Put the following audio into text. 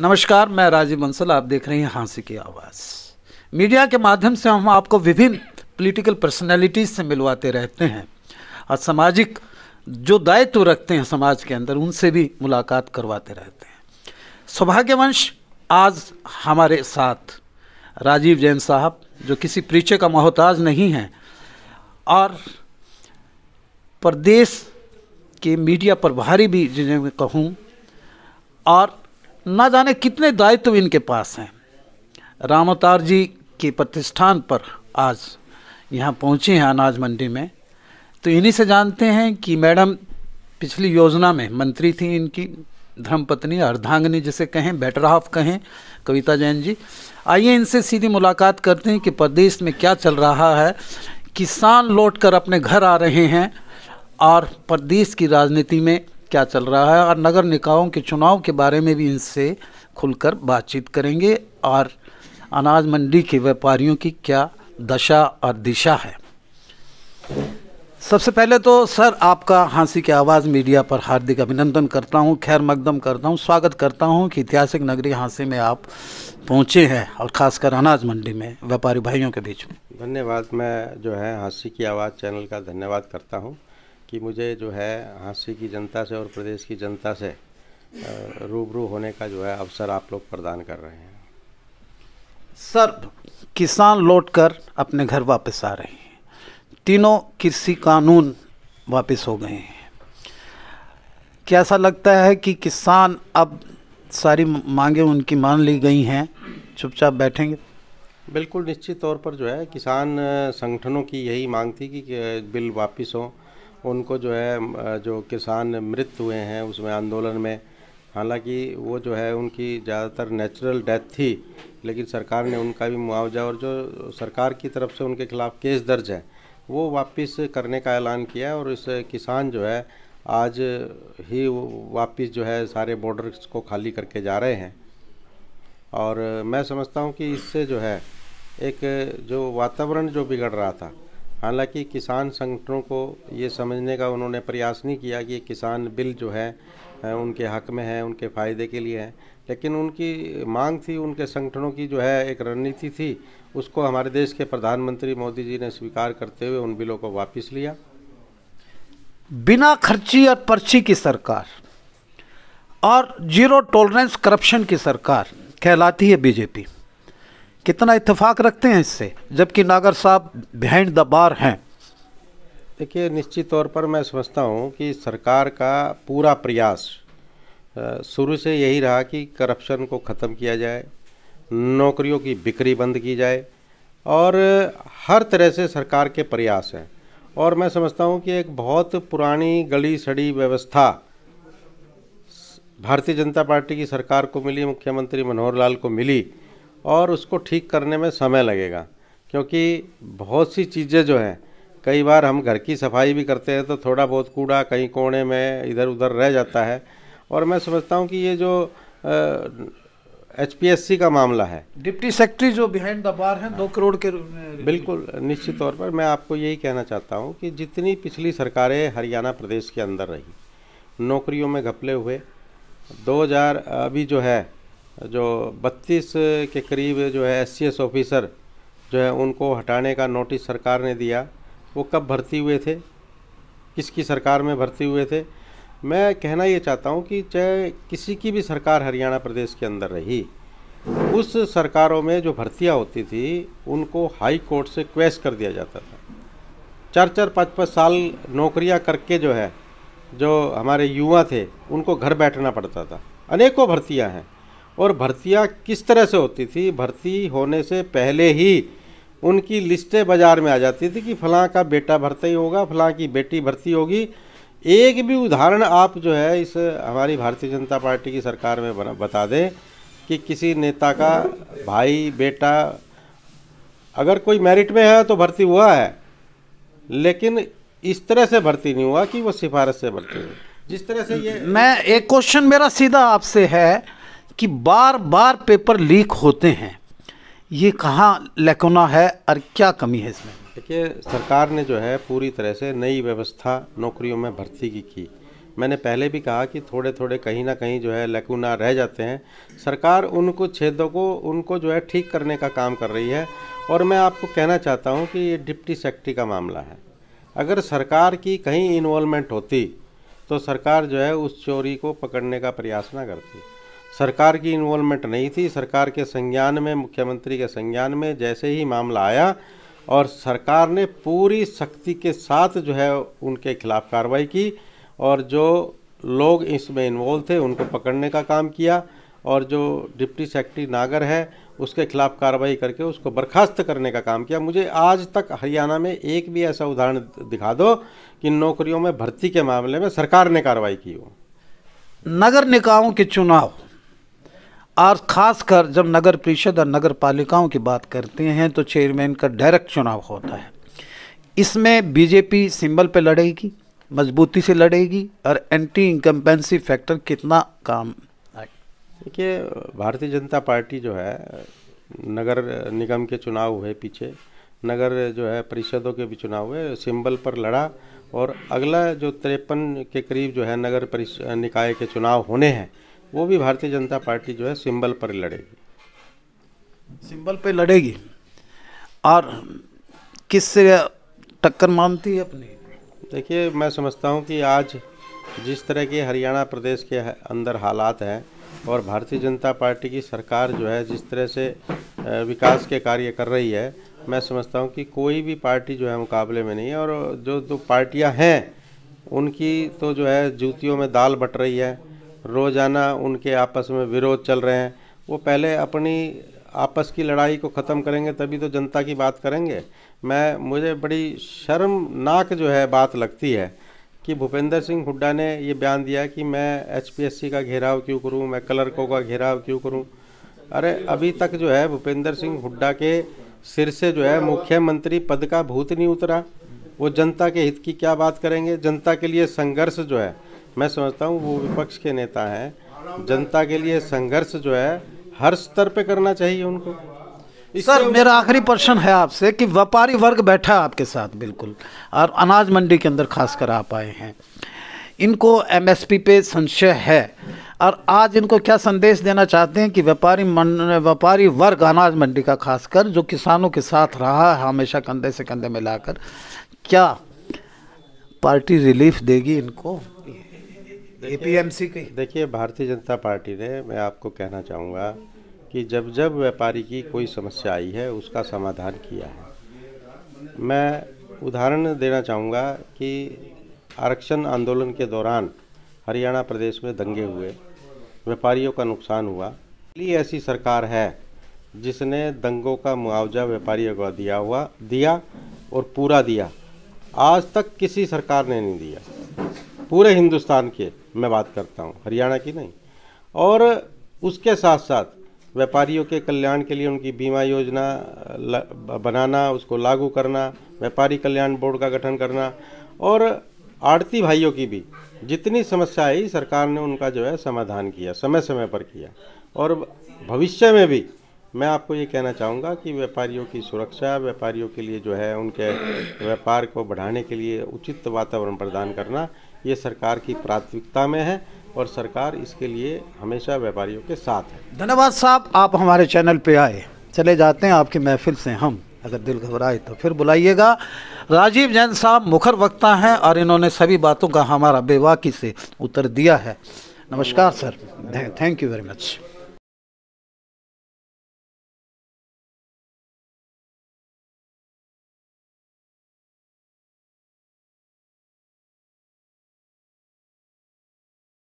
नमस्कार मैं राजीव बंसल आप देख रहे हैं हाँसी की आवाज़ मीडिया के माध्यम से हम आपको विभिन्न पॉलिटिकल पर्सनालिटीज़ से मिलवाते रहते हैं और सामाजिक जो दायित्व रखते हैं समाज के अंदर उनसे भी मुलाकात करवाते रहते हैं सौभाग्यवंश आज हमारे साथ राजीव जैन साहब जो किसी परिचय का मोहताज नहीं है और प्रदेश के मीडिया प्रभारी भी जिन्हें मैं कहूँ और ना जाने कितने दायित्व इनके पास हैं राम अवतार जी के प्रतिष्ठान पर आज यहाँ पहुँचे हैं अनाज मंडी में तो इन्हीं से जानते हैं कि मैडम पिछली योजना में मंत्री थी इनकी धर्मपत्नी अर्धांगनी जिसे कहें बेटर हाफ कहें कविता जैन जी आइए इनसे सीधी मुलाकात करते हैं कि प्रदेश में क्या चल रहा है किसान लौटकर अपने घर आ रहे हैं और प्रदेश की राजनीति में क्या चल रहा है और नगर निकायों के चुनाव के बारे में भी इनसे खुलकर बातचीत करेंगे और अनाज मंडी के व्यापारियों की क्या दशा और दिशा है सबसे पहले तो सर आपका हांसी की आवाज़ मीडिया पर हार्दिक अभिनंदन करता हूं खैर मकदम करता हूं स्वागत करता हूं कि ऐतिहासिक नगरी हांसी में आप पहुंचे हैं और ख़ासकर अनाज मंडी में व्यापारी भाइयों के बीच में धन्यवाद मैं जो है हांसी की आवाज़ चैनल का धन्यवाद करता हूं कि मुझे जो है हाँसी की जनता से और प्रदेश की जनता से रूबरू होने का जो है अवसर आप लोग प्रदान कर रहे हैं सर किसान लौटकर अपने घर वापस आ रहे हैं तीनों कृषि कानून वापस हो गए हैं क्या ऐसा लगता है कि किसान अब सारी मांगे उनकी मान ली गई हैं चुपचाप बैठेंगे बिल्कुल निश्चित तौर पर जो है किसान संगठनों की यही मांग थी कि बिल वापस हों उनको जो है जो किसान मृत हुए हैं उसमें आंदोलन में हालांकि वो जो है उनकी ज़्यादातर नेचुरल डेथ थी लेकिन सरकार ने उनका भी मुआवजा और जो सरकार की तरफ से उनके खिलाफ केस दर्ज है वो वापस करने का ऐलान किया और इस किसान जो है आज ही वापस जो है सारे बॉर्डर्स को खाली करके जा रहे हैं और मैं समझता हूँ कि इससे जो है एक जो वातावरण जो बिगड़ रहा था हालांकि किसान संगठनों को ये समझने का उन्होंने प्रयास नहीं किया कि किसान बिल जो है उनके हक में है उनके फ़ायदे के लिए है लेकिन उनकी मांग थी उनके संगठनों की जो है एक रणनीति थी उसको हमारे देश के प्रधानमंत्री मोदी जी ने स्वीकार करते हुए उन बिलों को वापस लिया बिना खर्ची और पर्ची की सरकार और जीरो टॉलरेंस करप्शन की सरकार कहलाती है बीजेपी कितना इतफ़ाक रखते हैं इससे जबकि नागर साहब बिहाइंड द बार हैं देखिए निश्चित तौर पर मैं समझता हूँ कि सरकार का पूरा प्रयास शुरू से यही रहा कि करप्शन को ख़त्म किया जाए नौकरियों की बिक्री बंद की जाए और हर तरह से सरकार के प्रयास हैं और मैं समझता हूँ कि एक बहुत पुरानी गली सड़ी व्यवस्था भारतीय जनता पार्टी की सरकार को मिली मुख्यमंत्री मनोहर लाल को मिली और उसको ठीक करने में समय लगेगा क्योंकि बहुत सी चीज़ें जो हैं कई बार हम घर की सफाई भी करते हैं तो थोड़ा बहुत कूड़ा कहीं कोने में इधर उधर रह जाता है और मैं समझता हूँ कि ये जो एच का मामला है डिप्टी सेक्रेटरी जो बिहाइंड द बार हैं दो हाँ। करोड़ के बिल्कुल निश्चित तौर पर मैं आपको यही कहना चाहता हूँ कि जितनी पिछली सरकारें हरियाणा प्रदेश के अंदर रही नौकरियों में घपले हुए 2000 अभी जो है जो 32 के करीब जो है एस ऑफिसर जो है उनको हटाने का नोटिस सरकार ने दिया वो कब भर्ती हुए थे किसकी सरकार में भर्ती हुए थे मैं कहना ये चाहता हूँ कि चाहे किसी की भी सरकार हरियाणा प्रदेश के अंदर रही उस सरकारों में जो भर्तियाँ होती थी उनको हाई कोर्ट से क्वेश कर दिया जाता था चार चार पाँच पाँच साल नौकरियाँ करके जो है जो हमारे युवा थे उनको घर बैठना पड़ता था अनेकों भर्तियाँ हैं और भर्तियाँ किस तरह से होती थी भर्ती होने से पहले ही उनकी लिस्टें बाज़ार में आ जाती थी कि फलां का बेटा भर्ती होगा फलां की बेटी भर्ती होगी एक भी उदाहरण आप जो है इस हमारी भारतीय जनता पार्टी की सरकार में बना बता दें कि किसी नेता का भाई बेटा अगर कोई मेरिट में है तो भर्ती हुआ है लेकिन इस तरह से भर्ती नहीं हुआ कि वो सिफारिश से भर्ती हुई जिस तरह से ये मैं एक क्वेश्चन मेरा सीधा आपसे है कि बार बार पेपर लीक होते हैं ये कहाँ लेकोना है और क्या कमी है इसमें देखिए सरकार ने जो है पूरी तरह से नई व्यवस्था नौकरियों में भर्ती की की मैंने पहले भी कहा कि थोड़े थोड़े कहीं ना कहीं जो है लेकुना रह जाते हैं सरकार उनको छेदों को उनको जो है ठीक करने का काम कर रही है और मैं आपको कहना चाहता हूँ कि ये डिप्टी सेक्रेटरी का मामला है अगर सरकार की कहीं इन्वॉल्वमेंट होती तो सरकार जो है उस चोरी को पकड़ने का प्रयास ना करती सरकार की इन्वॉल्वमेंट नहीं थी सरकार के संज्ञान में मुख्यमंत्री के संज्ञान में जैसे ही मामला आया और सरकार ने पूरी शक्ति के साथ जो है उनके खिलाफ कार्रवाई की और जो लोग इसमें इन्वॉल्व थे उनको पकड़ने का काम किया और जो डिप्टी सेक्रेटरी नागर है उसके खिलाफ कार्रवाई करके उसको बर्खास्त करने का काम किया मुझे आज तक हरियाणा में एक भी ऐसा उदाहरण दिखा दो कि नौकरियों में भर्ती के मामले में सरकार ने कार्रवाई की हो नगर निकायों के चुनाव और ख़ासकर जब नगर परिषद और नगर पालिकाओं की बात करते हैं तो चेयरमैन का डायरेक्ट चुनाव होता है इसमें बीजेपी सिंबल पे लड़ेगी मजबूती से लड़ेगी और एंटी इंकम्पेंसी फैक्टर कितना काम देखिए भारतीय जनता पार्टी जो है नगर निगम के चुनाव हुए पीछे नगर जो है परिषदों के भी चुनाव हुए सिंबल पर लड़ा और अगला जो तिरपन के करीब जो है नगर परिष निकाय के चुनाव होने हैं वो भी भारतीय जनता पार्टी जो है सिंबल पर लड़ेगी सिंबल पे लड़ेगी और किससे टक्कर मानती है अपनी देखिए मैं समझता हूँ कि आज जिस तरह के हरियाणा प्रदेश के अंदर हालात हैं और भारतीय जनता पार्टी की सरकार जो है जिस तरह से विकास के कार्य कर रही है मैं समझता हूँ कि कोई भी पार्टी जो है मुकाबले में नहीं है और जो दो पार्टियाँ हैं उनकी तो जो है जूतियों में दाल बट रही है रोज़ाना उनके आपस में विरोध चल रहे हैं वो पहले अपनी आपस की लड़ाई को ख़त्म करेंगे तभी तो जनता की बात करेंगे मैं मुझे बड़ी शर्मनाक जो है बात लगती है कि भूपेंद्र सिंह हुड्डा ने ये बयान दिया कि मैं एचपीएससी का घेराव क्यों करूं मैं क्लर्कों का घेराव क्यों करूं अरे अभी तक जो है भूपेंद्र सिंह हुड्डा के सिर से जो है मुख्यमंत्री पद का भूत नहीं उतरा वो जनता के हित की क्या बात करेंगे जनता के लिए संघर्ष जो है मैं समझता हूँ वो विपक्ष के नेता हैं जनता के लिए संघर्ष जो है हर स्तर पे करना चाहिए उनको सर मेरा आखिरी प्रश्न है आपसे कि व्यापारी वर्ग बैठा है आपके साथ बिल्कुल और अनाज मंडी के अंदर खास कर आप आए हैं इनको एमएसपी पे संशय है और आज इनको क्या संदेश देना चाहते हैं कि व्यापारी व्यापारी वर्ग अनाज मंडी का खासकर जो किसानों के साथ रहा है हमेशा कंधे से कंधे मिलाकर क्या पार्टी रिलीफ देगी इनको एपीएमसी की देखिए भारतीय जनता पार्टी ने मैं आपको कहना चाहूँगा कि जब जब व्यापारी की कोई समस्या आई है उसका समाधान किया है मैं उदाहरण देना चाहूँगा कि आरक्षण आंदोलन के दौरान हरियाणा प्रदेश में दंगे हुए व्यापारियों का नुकसान हुआ पहली ऐसी सरकार है जिसने दंगों का मुआवजा व्यापारियों को दिया हुआ दिया और पूरा दिया आज तक किसी सरकार ने नहीं दिया पूरे हिंदुस्तान के मैं बात करता हूँ हरियाणा की नहीं और उसके साथ साथ व्यापारियों के कल्याण के लिए उनकी बीमा योजना बनाना उसको लागू करना व्यापारी कल्याण बोर्ड का गठन करना और आड़ती भाइयों की भी जितनी समस्या आई सरकार ने उनका जो है समाधान किया समय समय पर किया और भविष्य में भी मैं आपको ये कहना चाहूँगा कि व्यापारियों की सुरक्षा व्यापारियों के लिए जो है उनके व्यापार को बढ़ाने के लिए उचित वातावरण प्रदान करना ये सरकार की प्राथमिकता में है और सरकार इसके लिए हमेशा व्यापारियों के साथ है धन्यवाद साहब आप हमारे चैनल पे आए चले जाते हैं आपकी महफिल से हम अगर दिल घबराए तो फिर बुलाइएगा राजीव जैन साहब मुखर वक्ता हैं और इन्होंने सभी बातों का हमारा बेवाकी से उत्तर दिया है नमस्कार sir thank you very much